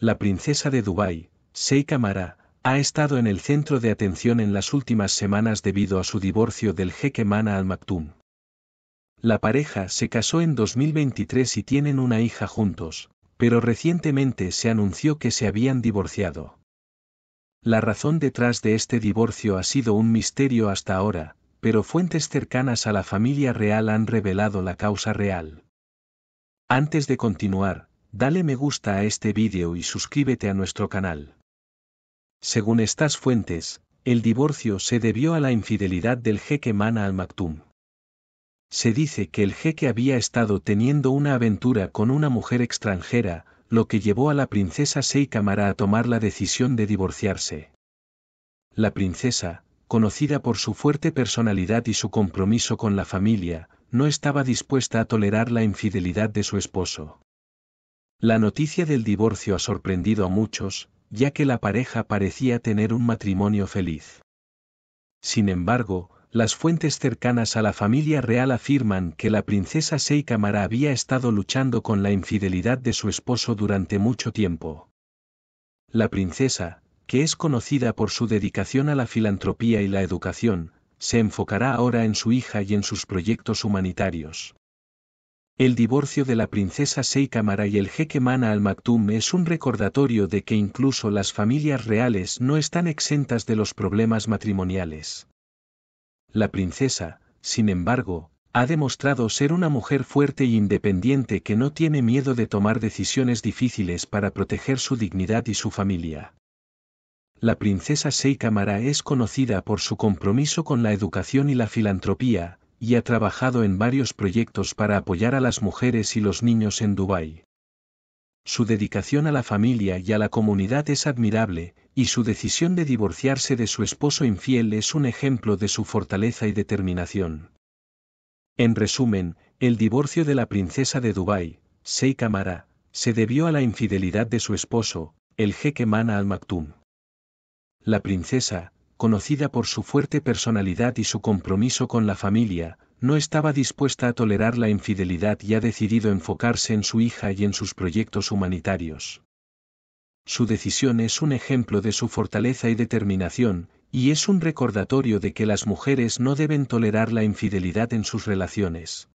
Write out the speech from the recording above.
la princesa de Dubái, Sheikh Amara, ha estado en el centro de atención en las últimas semanas debido a su divorcio del jeque Mana al Maktoum. La pareja se casó en 2023 y tienen una hija juntos, pero recientemente se anunció que se habían divorciado. La razón detrás de este divorcio ha sido un misterio hasta ahora, pero fuentes cercanas a la familia real han revelado la causa real. Antes de continuar, Dale me gusta a este vídeo y suscríbete a nuestro canal. Según estas fuentes, el divorcio se debió a la infidelidad del jeque Mana al Maktum. Se dice que el jeque había estado teniendo una aventura con una mujer extranjera, lo que llevó a la princesa Seikamara a tomar la decisión de divorciarse. La princesa, conocida por su fuerte personalidad y su compromiso con la familia, no estaba dispuesta a tolerar la infidelidad de su esposo. La noticia del divorcio ha sorprendido a muchos, ya que la pareja parecía tener un matrimonio feliz. Sin embargo, las fuentes cercanas a la familia real afirman que la princesa Seikamara había estado luchando con la infidelidad de su esposo durante mucho tiempo. La princesa, que es conocida por su dedicación a la filantropía y la educación, se enfocará ahora en su hija y en sus proyectos humanitarios. El divorcio de la princesa Seikamara y el jeque Mana al-Maktoum es un recordatorio de que incluso las familias reales no están exentas de los problemas matrimoniales. La princesa, sin embargo, ha demostrado ser una mujer fuerte e independiente que no tiene miedo de tomar decisiones difíciles para proteger su dignidad y su familia. La princesa Seikamara es conocida por su compromiso con la educación y la filantropía, y ha trabajado en varios proyectos para apoyar a las mujeres y los niños en Dubái. Su dedicación a la familia y a la comunidad es admirable, y su decisión de divorciarse de su esposo infiel es un ejemplo de su fortaleza y determinación. En resumen, el divorcio de la princesa de Dubái, Sheikha Amara, se debió a la infidelidad de su esposo, el jeque Mana al-Maktoum. La princesa, conocida por su fuerte personalidad y su compromiso con la familia, no estaba dispuesta a tolerar la infidelidad y ha decidido enfocarse en su hija y en sus proyectos humanitarios. Su decisión es un ejemplo de su fortaleza y determinación, y es un recordatorio de que las mujeres no deben tolerar la infidelidad en sus relaciones.